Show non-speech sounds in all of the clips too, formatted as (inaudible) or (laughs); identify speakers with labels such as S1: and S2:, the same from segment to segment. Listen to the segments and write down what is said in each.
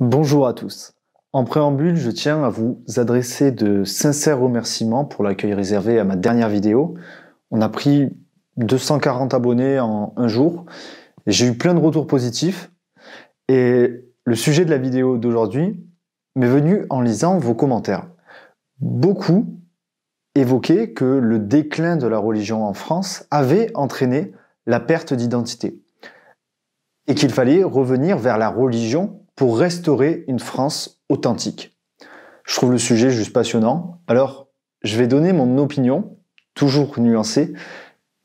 S1: Bonjour à tous. En préambule, je tiens à vous adresser de sincères remerciements pour l'accueil réservé à ma dernière vidéo. On a pris 240 abonnés en un jour. J'ai eu plein de retours positifs. Et le sujet de la vidéo d'aujourd'hui m'est venu en lisant vos commentaires. Beaucoup évoquaient que le déclin de la religion en France avait entraîné la perte d'identité et qu'il fallait revenir vers la religion pour restaurer une France authentique. Je trouve le sujet juste passionnant. Alors, je vais donner mon opinion, toujours nuancée,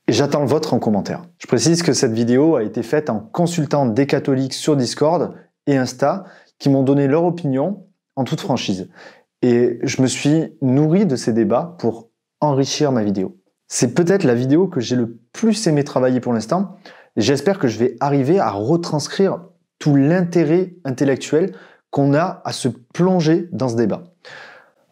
S1: et j'attends le vôtre en commentaire. Je précise que cette vidéo a été faite en consultant des catholiques sur Discord et Insta qui m'ont donné leur opinion en toute franchise. Et je me suis nourri de ces débats pour enrichir ma vidéo. C'est peut-être la vidéo que j'ai le plus aimé travailler pour l'instant. J'espère que je vais arriver à retranscrire tout l'intérêt intellectuel qu'on a à se plonger dans ce débat.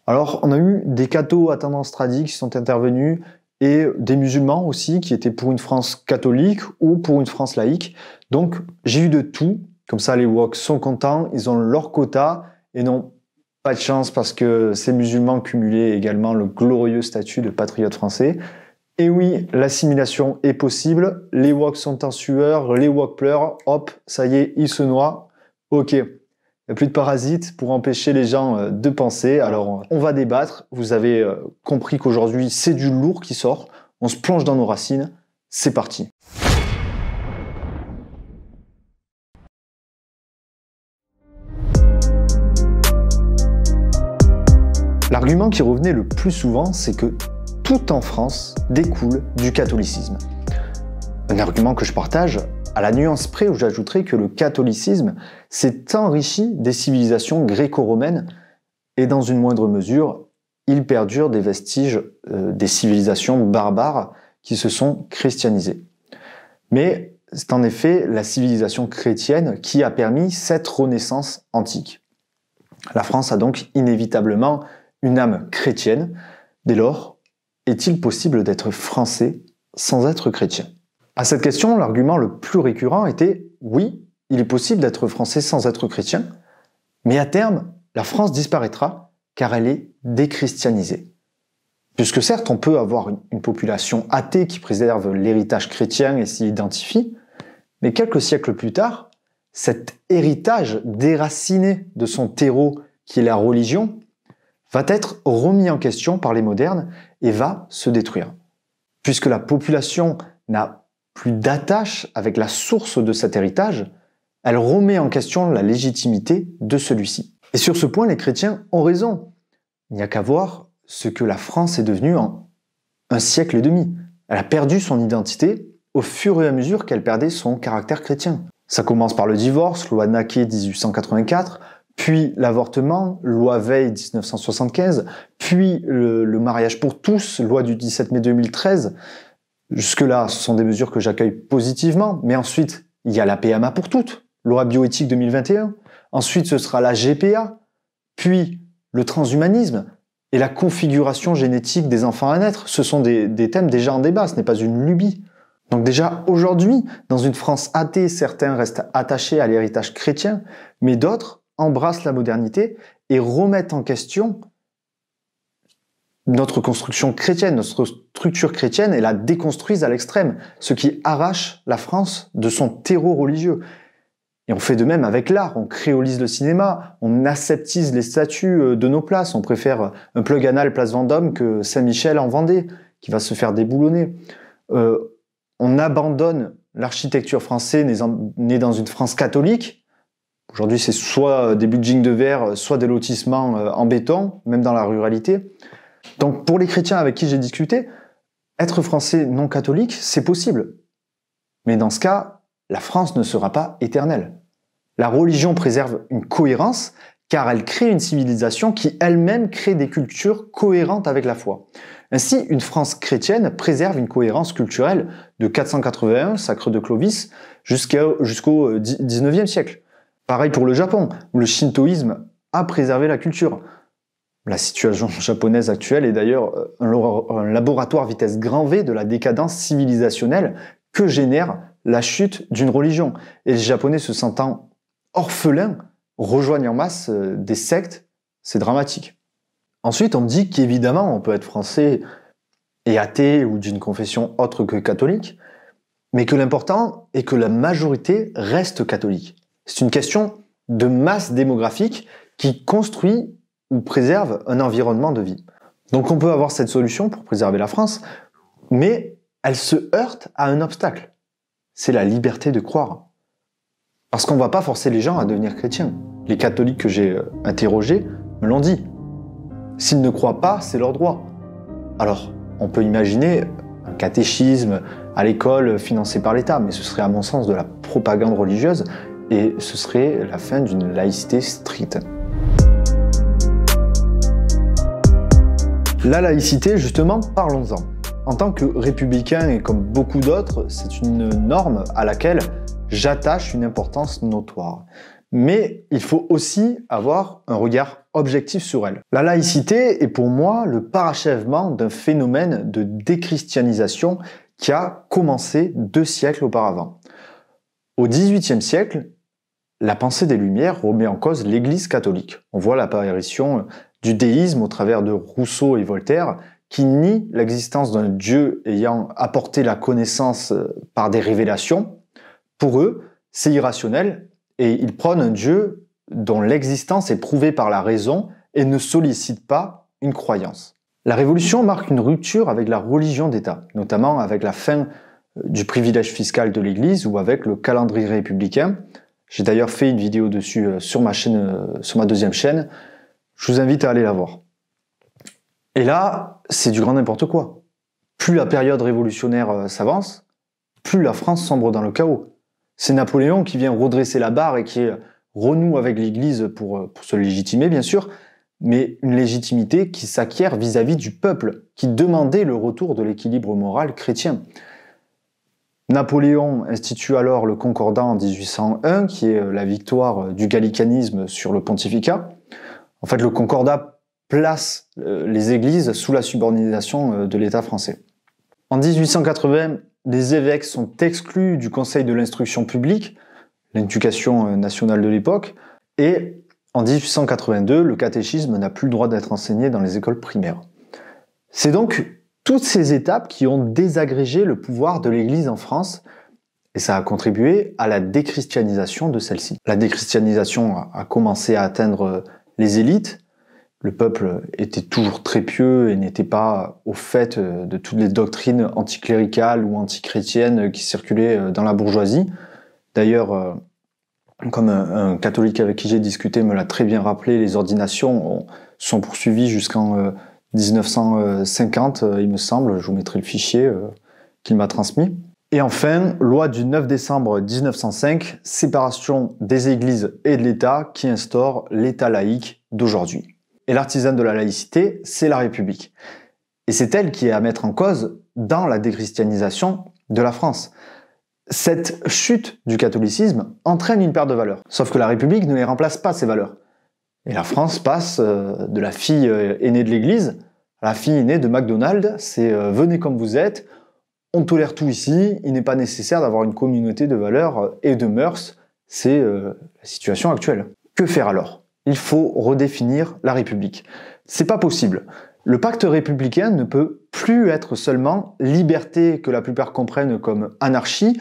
S1: Alors, on a eu des cathos à tendance tradie qui sont intervenus et des musulmans aussi qui étaient pour une France catholique ou pour une France laïque. Donc, j'ai eu de tout. Comme ça, les woke sont contents, ils ont leur quota et n'ont pas de chance parce que ces musulmans cumulaient également le glorieux statut de patriote français. Et eh oui, l'assimilation est possible. Les woks sont en sueur, les woks pleurent. Hop, ça y est, ils se noient. Ok, il n'y a plus de parasites pour empêcher les gens euh, de penser. Alors, on va débattre. Vous avez euh, compris qu'aujourd'hui, c'est du lourd qui sort. On se plonge dans nos racines. C'est parti. L'argument qui revenait le plus souvent, c'est que tout en France découle du catholicisme. Un argument que je partage à la nuance près où j'ajouterai que le catholicisme s'est enrichi des civilisations gréco-romaines et dans une moindre mesure, il perdure des vestiges euh, des civilisations barbares qui se sont christianisées. Mais c'est en effet la civilisation chrétienne qui a permis cette renaissance antique. La France a donc inévitablement une âme chrétienne. Dès lors, est-il possible d'être français sans être chrétien À cette question, l'argument le plus récurrent était oui, il est possible d'être français sans être chrétien, mais à terme, la France disparaîtra car elle est déchristianisée. Puisque certes, on peut avoir une population athée qui préserve l'héritage chrétien et s'y identifie, mais quelques siècles plus tard, cet héritage déraciné de son terreau qui est la religion va être remis en question par les modernes et va se détruire. Puisque la population n'a plus d'attache avec la source de cet héritage, elle remet en question la légitimité de celui-ci. Et sur ce point, les chrétiens ont raison. Il n'y a qu'à voir ce que la France est devenue en un siècle et demi. Elle a perdu son identité au fur et à mesure qu'elle perdait son caractère chrétien. Ça commence par le divorce, loi Naquet 1884, puis l'avortement, loi Veil 1975, puis le, mariage pour tous, loi du 17 mai 2013. Jusque-là, ce sont des mesures que j'accueille positivement, mais ensuite, il y a la PMA pour toutes, loi bioéthique 2021. Ensuite, ce sera la GPA, puis le transhumanisme et la configuration génétique des enfants à naître. Ce sont des, des thèmes déjà en débat, ce n'est pas une lubie. Donc déjà aujourd'hui, dans une France athée, certains restent attachés à l'héritage chrétien, mais d'autres embrassent la modernité et remettent en question notre construction chrétienne, notre structure chrétienne, et la déconstruisent à l'extrême, ce qui arrache la France de son terreau religieux. Et on fait de même avec l'art, on créolise le cinéma, on aseptise les statues euh, de nos places, on préfère un plug anal place Vendôme que Saint-Michel en Vendée, qui va se faire déboulonner. Euh, on abandonne l'architecture française née dans une France catholique, Aujourd'hui, c'est soit des buildings de verre, soit des lotissements euh, en béton, même dans la ruralité. Donc pour les chrétiens avec qui j'ai discuté, être français non catholique, c'est possible. Mais dans ce cas, la France ne sera pas éternelle. La religion préserve une cohérence car elle crée une civilisation qui elle-même crée des cultures cohérentes avec la foi. Ainsi, une France chrétienne préserve une cohérence culturelle de 481, sacre de Clovis, jusqu'au 19e euh, siècle. Pareil pour le Japon, où le shintoïsme a préservé la culture. La situation (laughs) japonaise actuelle est d'ailleurs euh, un laboratoire vitesse grand V de la décadence civilisationnelle que génère la chute d'une religion. Et les Japonais se sentant orphelins rejoignent en masse euh, des sectes, c'est dramatique. Ensuite, on me dit qu'évidemment, on peut être français et athée ou d'une confession autre que catholique, mais que l'important est que la majorité reste catholique. C'est une question de masse démographique qui construit ou préserve un environnement de vie. Donc on peut avoir cette solution pour préserver la France, mais elle se heurte à un obstacle. C'est la liberté de croire. Parce qu'on ne va pas forcer les gens à devenir chrétiens. Les catholiques que j'ai euh, interrogés me l'ont dit. S'ils ne croient pas, c'est leur droit. Alors, on peut imaginer un catéchisme à l'école financé par l'État, mais ce serait à mon sens de la propagande religieuse et ce serait la fin d'une laïcité stricte. La laïcité, justement, parlons-en. En tant que républicain et comme beaucoup d'autres, c'est une norme à laquelle j'attache une importance notoire. Mais il faut aussi avoir un regard objectif sur elle. La laïcité est pour moi le parachèvement d'un phénomène de déchristianisation qui a commencé deux siècles auparavant. Au XVIIIe siècle, la pensée des Lumières remet en cause l'Église catholique. On voit l'apparition euh, du déisme au travers de Rousseau et Voltaire, qui nie l'existence d'un Dieu ayant apporté la connaissance euh, par des révélations. Pour eux, c'est irrationnel, et ils prônent un Dieu dont l'existence est prouvée par la raison et ne sollicite pas une croyance. La Révolution marque une rupture avec la religion d'État, notamment avec la fin euh, du privilège fiscal de l'Église ou avec le calendrier républicain, j'ai d'ailleurs fait une vidéo dessus euh, sur ma euh, sur ma deuxième chaîne. Je vous invite à aller la voir. Et là, c'est du grand n'importe quoi. Plus la période révolutionnaire euh, s'avance, plus la France sombre dans le chaos. C'est Napoléon qui vient redresser la barre et qui renoue avec l'Église pour, pour se légitimer, bien sûr, mais une légitimité qui s'acquiert vis-à-vis du peuple, qui demandait le retour de l'équilibre moral chrétien. Napoléon institue alors le Concordat en 1801, qui est euh, la victoire euh, du gallicanisme sur le pontificat. En fait, le Concordat place euh, les églises sous la subordination de l'État français. En 1880, les évêques sont exclus du Conseil de l'instruction publique, l'éducation nationale de l'époque, et en 1882, le catéchisme n'a plus le droit d'être enseigné dans les écoles primaires. C'est donc toutes ces étapes qui ont désagrégé le pouvoir de l'Église en France, et ça a contribué à la déchristianisation de celle-ci. La déchristianisation a commencé à atteindre euh, les élites, le peuple était toujours très pieux et n'était pas au fait euh, de toutes les doctrines anticléricales ou antichrétiennes qui circulaient euh, dans la bourgeoisie. D'ailleurs, comme un, catholique avec qui j'ai discuté me l'a très bien rappelé, les ordinations sont poursuivies jusqu'en 1950, euh, il me semble, je vous mettrai le fichier euh, qu'il m'a transmis. Et enfin, loi du 9 décembre 1905, séparation des églises et de l'État qui instaure l'État laïque d'aujourd'hui. Et l'artisan de la laïcité, c'est la République. Et c'est elle qui est à mettre en cause dans la déchristianisation de la France. Cette chute du catholicisme entraîne une perte de valeurs. Sauf que la République ne les remplace pas, ces valeurs. Et la France passe euh, de la fille euh, aînée de l'Église à la fille aînée de McDonald's. C'est euh, venez comme vous êtes, on tolère tout ici, il n'est pas nécessaire d'avoir une communauté de valeurs et de mœurs. C'est la situation actuelle. Que faire alors Il faut redéfinir la République. C'est pas possible. Le pacte républicain ne peut plus être seulement liberté que la plupart comprennent comme anarchie,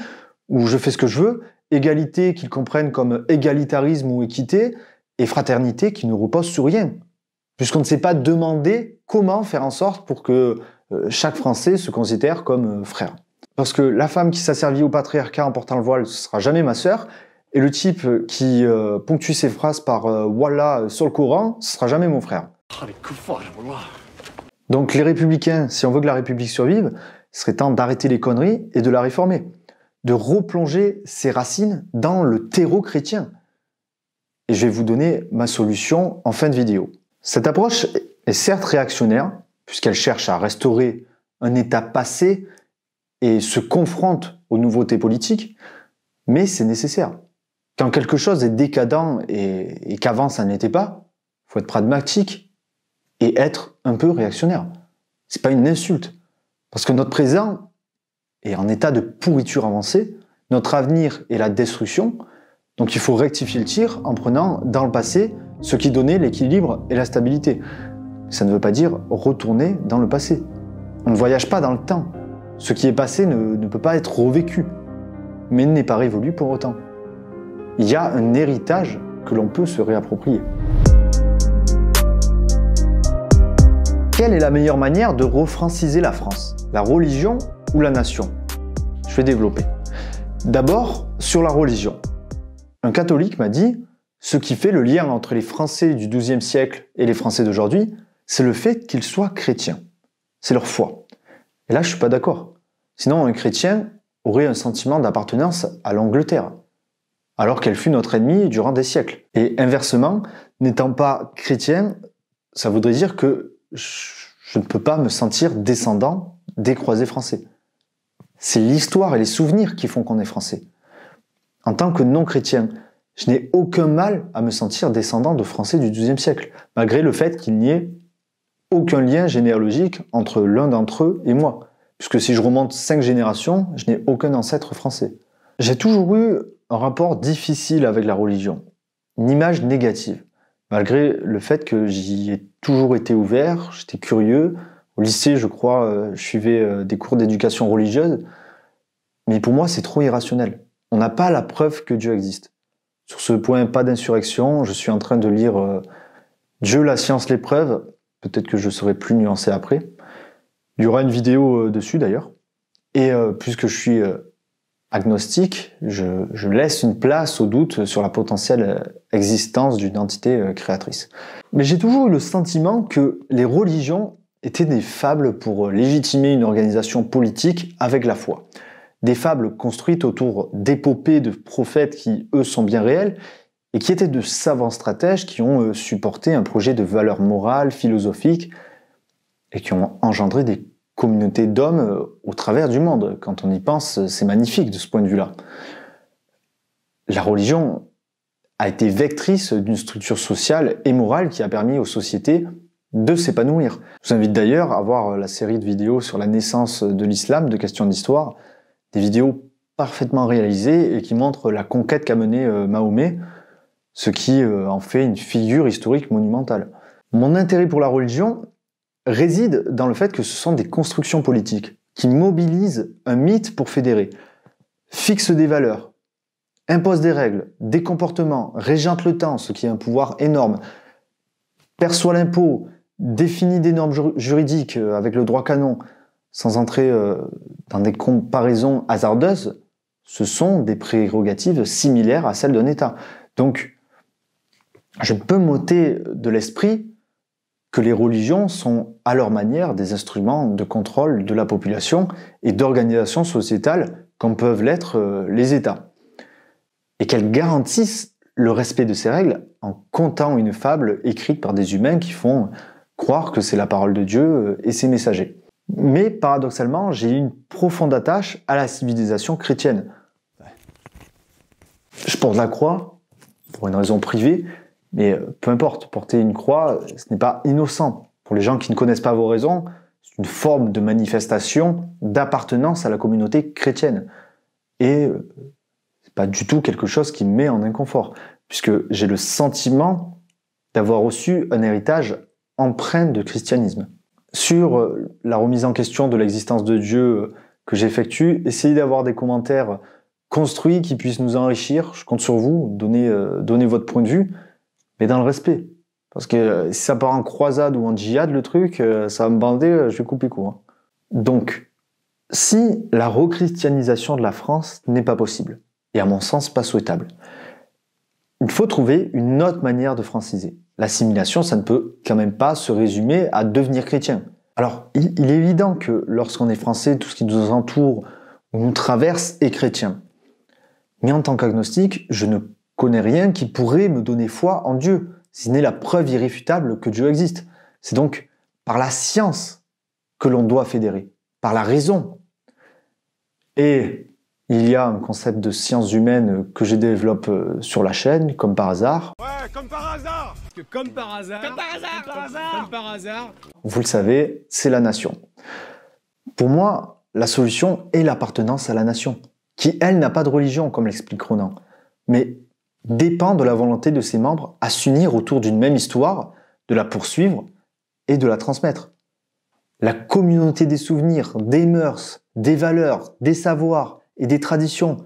S1: ou je fais ce que je veux, égalité qu'ils comprennent comme égalitarisme ou équité, et fraternité qui ne repose sur rien, puisqu'on ne s'est pas demandé comment faire en sorte pour que euh, chaque Français se considère comme euh, frère. Parce que la femme qui s'asservit au patriarcat en portant le voile, ce sera jamais ma sœur, et le type euh, qui ponctue ses phrases par voilà sur le Coran, ce sera jamais mon frère. Donc les républicains, si on veut que la République survive, serait temps d'arrêter les conneries et de la réformer, de replonger ses racines dans le terreau chrétien et je vais vous donner ma solution en fin de vidéo. Cette approche est certes réactionnaire, puisqu'elle cherche à restaurer un état passé et se confronte aux nouveautés politiques, mais c'est nécessaire. Quand quelque chose est décadent et, qu'avant ça n'était pas, faut être pragmatique et être un peu réactionnaire. C'est pas une insulte, parce que notre présent est en état de pourriture avancée, notre avenir est la destruction, donc il faut rectifier le tir en prenant dans le passé ce qui donnait l'équilibre et la stabilité. Ça ne veut pas dire retourner dans le passé. On ne voyage pas dans le temps. Ce qui est passé ne, peut pas être revécu, mais n'est pas révolu pour autant. Il y a un héritage que l'on peut se réapproprier. Quelle est la meilleure manière de refranciser la France La religion ou la nation Je vais développer. D'abord, sur la religion. Un catholique m'a dit ce qui fait le lien entre les Français du XIIe siècle et les Français d'aujourd'hui, c'est le fait qu'ils soient chrétiens. C'est leur foi. Et là, je ne suis pas d'accord. Sinon, un chrétien aurait un sentiment d'appartenance à l'Angleterre, alors qu'elle fut notre ennemie durant des siècles. Et inversement, n'étant pas chrétien, ça voudrait dire que je ne peux pas me sentir descendant des croisés français. C'est l'histoire et les souvenirs qui font qu'on est français. En tant que non-chrétien, je n'ai aucun mal à me sentir descendant de Français du XIIe siècle, malgré le fait qu'il n'y ait aucun lien généalogique entre l'un d'entre eux et moi, puisque si je remonte cinq générations, je n'ai aucun ancêtre français. J'ai toujours eu un rapport difficile avec la religion, une image négative, malgré le fait que j'y ai toujours été ouvert, j'étais curieux. Au lycée, je crois, euh, je suivais euh, des cours d'éducation religieuse, mais pour moi, c'est trop irrationnel on n'a pas la preuve que Dieu existe. Sur ce point, pas d'insurrection. Je suis en train de lire euh, Dieu, la science, l'épreuve. Peut-être que je serai plus nuancé après. Il y aura une vidéo euh, dessus d'ailleurs. Et euh, puisque je suis agnostique, je, je, laisse une place au doute sur la potentielle existence d'une entité créatrice. Mais j'ai toujours eu le sentiment que les religions étaient des fables pour légitimer une organisation politique avec la foi des fables construites autour d'épopées de prophètes qui, eux, sont bien réels, et qui étaient de savants stratèges qui ont euh, supporté un projet de valeur morale, philosophique, et qui ont engendré des communautés d'hommes euh, au travers du monde. Quand on y pense, c'est magnifique de ce point de vue-là. La religion a été vectrice d'une structure sociale et morale qui a permis aux sociétés de s'épanouir. Je vous invite d'ailleurs à voir la série de vidéos sur la naissance de l'islam de questions d'histoire, des vidéos parfaitement réalisées et qui montrent la conquête qu'a menée euh, Mahomet, ce qui euh, en fait une figure historique monumentale. Mon intérêt pour la religion réside dans le fait que ce sont des constructions politiques qui mobilisent un mythe pour fédérer, fixent des valeurs, imposent des règles, des comportements, régentent le temps, ce qui est un pouvoir énorme, perçoit l'impôt, définit des normes juridiques euh, avec le droit canon, sans entrer euh, dans des comparaisons hasardeuses, ce sont des prérogatives similaires à celles d'un État. Donc, je peux m'ôter de l'esprit que les religions sont à leur manière des instruments de contrôle de la population et d'organisation sociétale comme peuvent l'être euh, les États. Et qu'elles garantissent le respect de ces règles en comptant une fable écrite par des humains qui font croire que c'est la parole de Dieu euh, et ses messagers. Mais paradoxalement, j'ai une profonde attache à la civilisation chrétienne. Je porte la croix pour une raison privée, mais euh, peu importe, porter une croix, ce n'est pas innocent. Pour les gens qui ne connaissent pas vos raisons, c'est une forme de manifestation d'appartenance à la communauté chrétienne. Et n'est euh, pas du tout quelque chose qui me met en inconfort, puisque j'ai le sentiment d'avoir reçu un héritage empreint de christianisme sur euh, la remise en question de l'existence de Dieu euh, que j'effectue, essayez d'avoir des commentaires construits qui puissent nous enrichir. Je compte sur vous, donnez, euh, votre point de vue, mais dans le respect. Parce que si ça part en croisade ou en djihad, le truc, ça va me bander, je vais couper court. Hein. Donc, si la recristianisation de la France n'est pas possible, et à mon sens pas souhaitable, il faut trouver une autre manière de franciser. L'assimilation, ça ne peut quand même pas se résumer à devenir chrétien. Alors, il, est évident que lorsqu'on est français, tout ce qui nous entoure ou nous traverse est chrétien. Mais en tant qu'agnostic, je ne connais rien qui pourrait me donner foi en Dieu, si ce n'est la preuve irréfutable que Dieu existe. C'est donc par la science que l'on doit fédérer, par la raison. Et il y a un concept de sciences humaines que je développe euh, sur la chaîne, comme par hasard. Ouais, comme par hasard comme par hasard Comme par hasard par hasard. Vous le savez, c'est la nation. Pour moi, la solution est l'appartenance à la nation, qui, elle, n'a pas de religion, comme l'explique Ronan, mais dépend de la volonté de ses membres à s'unir autour d'une même histoire, de la poursuivre et de la transmettre. La communauté des souvenirs, des mœurs, des valeurs, des savoirs, et des traditions.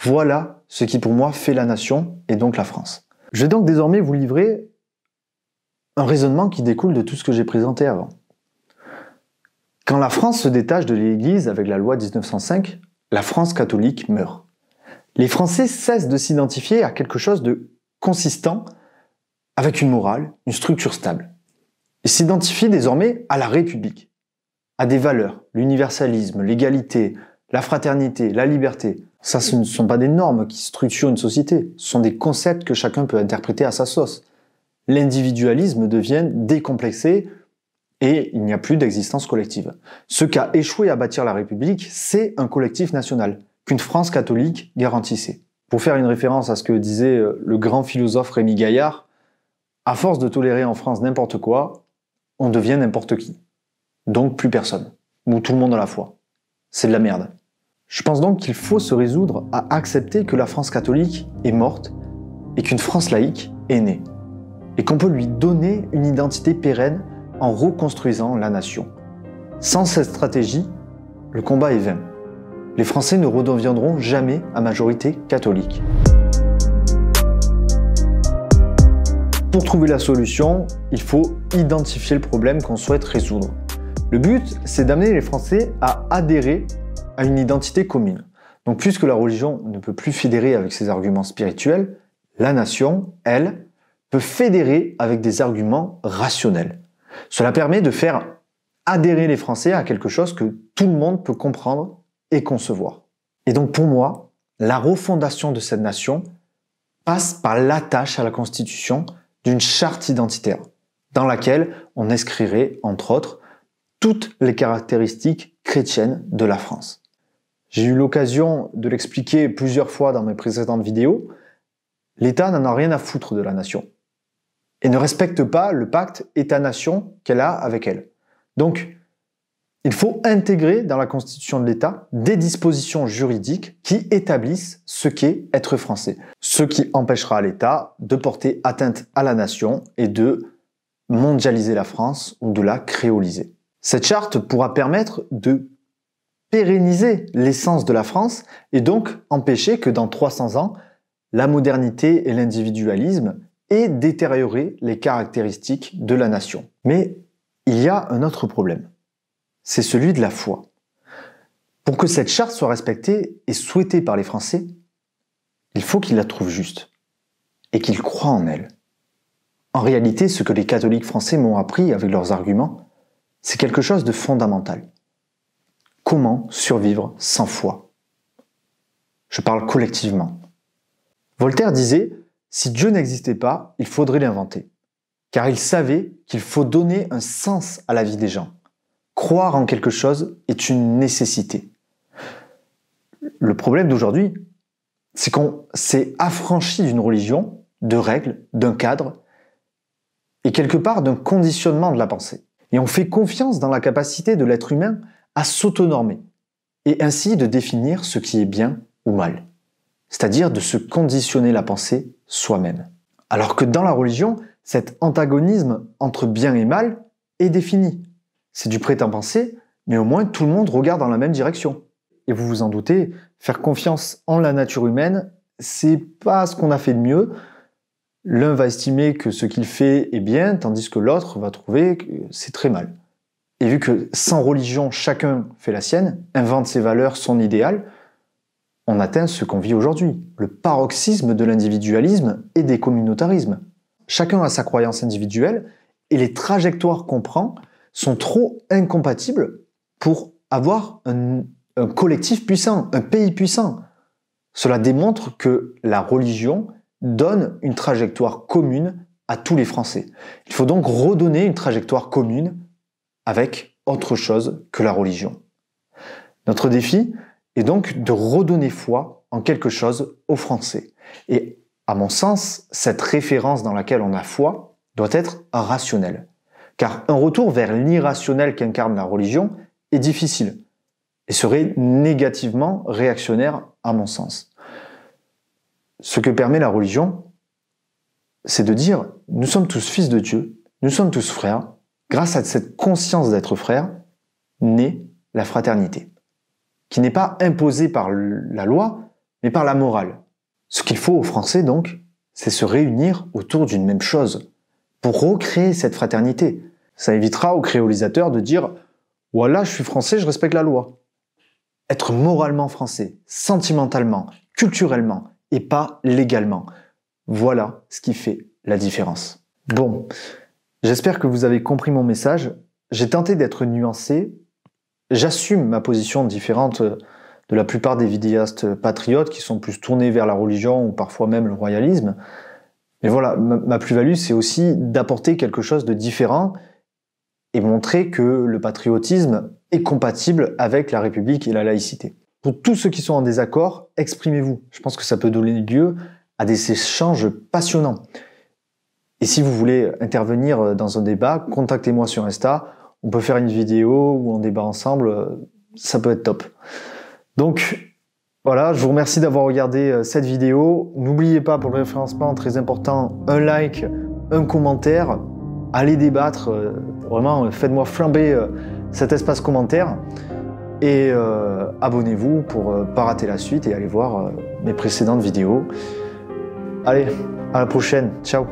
S1: Voilà ce qui pour moi fait la nation et donc la France. Je vais donc désormais vous livrer un raisonnement qui découle de tout ce que j'ai présenté avant. Quand la France se détache de l'Église avec la loi 1905, la France catholique meurt. Les Français cessent de s'identifier à quelque chose de consistant, avec une morale, une structure stable. Ils s'identifient désormais à la République, à des valeurs, l'universalisme, l'égalité, la fraternité, la liberté, ça ce ne sont pas des normes qui structurent une société, ce sont des concepts que chacun peut interpréter à sa sauce. L'individualisme devient décomplexé et il n'y a plus d'existence collective. Ce qu'a échoué à bâtir la République, c'est un collectif national, qu'une France catholique garantissait. Pour faire une référence à ce que disait euh, le grand philosophe Rémi Gaillard, à force de tolérer en France n'importe quoi, on devient n'importe qui. Donc plus personne. Ou tout le monde à la fois. C'est de la merde. Je pense donc qu'il faut se résoudre à accepter que la France catholique est morte et qu'une France laïque est née, et qu'on peut lui donner une identité pérenne en reconstruisant la nation. Sans cette stratégie, le combat est vain. Les Français ne redeviendront jamais à majorité catholique. Pour trouver la solution, il faut identifier le problème qu'on souhaite résoudre. Le but, c'est d'amener les Français à adhérer une identité commune. Donc puisque la religion ne peut plus fédérer avec ses arguments spirituels, la nation, elle, peut fédérer avec des arguments rationnels. Cela permet de faire adhérer les Français à quelque chose que tout le monde peut comprendre et concevoir. Et donc pour moi, la refondation de cette nation passe par l'attache à la Constitution d'une charte identitaire, dans laquelle on inscrirait, entre autres, toutes les caractéristiques chrétiennes de la France. J'ai eu l'occasion de l'expliquer plusieurs fois dans mes précédentes vidéos. L'État n'en a rien à foutre de la nation et ne respecte pas le pacte État-nation qu'elle a avec elle. Donc, il faut intégrer dans la constitution de l'État des dispositions juridiques qui établissent ce qu'est être français, ce qui empêchera l'État de porter atteinte à la nation et de mondialiser la France ou de la créoliser. Cette charte pourra permettre de pérenniser l'essence de la France et donc empêcher que dans 300 ans, la modernité et l'individualisme aient détérioré les caractéristiques de la nation. Mais il y a un autre problème, c'est celui de la foi. Pour que cette charte soit respectée et souhaitée par les Français, il faut qu'ils la trouvent juste et qu'ils croient en elle. En réalité, ce que les catholiques français m'ont appris avec leurs arguments, c'est quelque chose de fondamental. Comment survivre sans foi Je parle collectivement. Voltaire disait Si Dieu n'existait pas, il faudrait l'inventer. Car il savait qu'il faut donner un sens à la vie des gens. Croire en quelque chose est une nécessité. Le problème d'aujourd'hui, c'est qu'on s'est affranchi d'une religion, de règles, d'un cadre, et quelque part d'un conditionnement de la pensée. Et on fait confiance dans la capacité de l'être humain à s'autonormer et ainsi de définir ce qui est bien ou mal, c'est-à-dire de se conditionner la pensée soi-même. Alors que dans la religion, cet antagonisme entre bien et mal est défini. C'est du prêt penser, mais au moins tout le monde regarde dans la même direction. Et vous vous en doutez, faire confiance en la nature humaine, c'est pas ce qu'on a fait de mieux. L'un va estimer que ce qu'il fait est bien, tandis que l'autre va trouver que c'est très mal. Et vu que sans religion, chacun fait la sienne, invente ses valeurs, son idéal, on atteint ce qu'on vit aujourd'hui, le paroxysme de l'individualisme et des communautarismes. Chacun a sa croyance individuelle et les trajectoires qu'on prend sont trop incompatibles pour avoir un, un collectif puissant, un pays puissant. Cela démontre que la religion donne une trajectoire commune à tous les Français. Il faut donc redonner une trajectoire commune avec autre chose que la religion. Notre défi est donc de redonner foi en quelque chose aux Français. Et à mon sens, cette référence dans laquelle on a foi doit être rationnelle. Car un retour vers l'irrationnel qu'incarne la religion est difficile et serait négativement réactionnaire à mon sens. Ce que permet la religion, c'est de dire, nous sommes tous fils de Dieu, nous sommes tous frères, Grâce à cette conscience d'être frère, naît la fraternité, qui n'est pas imposée par la loi, mais par la morale. Ce qu'il faut aux Français, donc, c'est se réunir autour d'une même chose, pour recréer cette fraternité. Ça évitera aux créolisateurs de dire Voilà, je suis français, je respecte la loi. Être moralement français, sentimentalement, culturellement, et pas légalement. Voilà ce qui fait la différence. Bon, J'espère que vous avez compris mon message. J'ai tenté d'être nuancé. J'assume ma position différente euh, de la plupart des vidéastes patriotes qui sont plus tournés vers la religion ou parfois même le royalisme. Mais voilà, ma plus-value, c'est aussi d'apporter quelque chose de différent et montrer que le patriotisme est compatible avec la République et la laïcité. Pour tous ceux qui sont en désaccord, exprimez-vous. Je pense que ça peut donner lieu à des échanges passionnants. Et si vous voulez intervenir euh, dans un débat, contactez-moi sur Insta. On peut faire une vidéo ou on débat ensemble. Ça peut être top. Donc voilà, je vous remercie d'avoir regardé euh, cette vidéo. N'oubliez pas pour le référencement, très important, un like, un commentaire. Allez débattre. Euh, vraiment, faites-moi flamber cet espace commentaire. Et abonnez-vous pour ne pas rater la suite et aller voir mes précédentes vidéos. Allez, à la prochaine. Ciao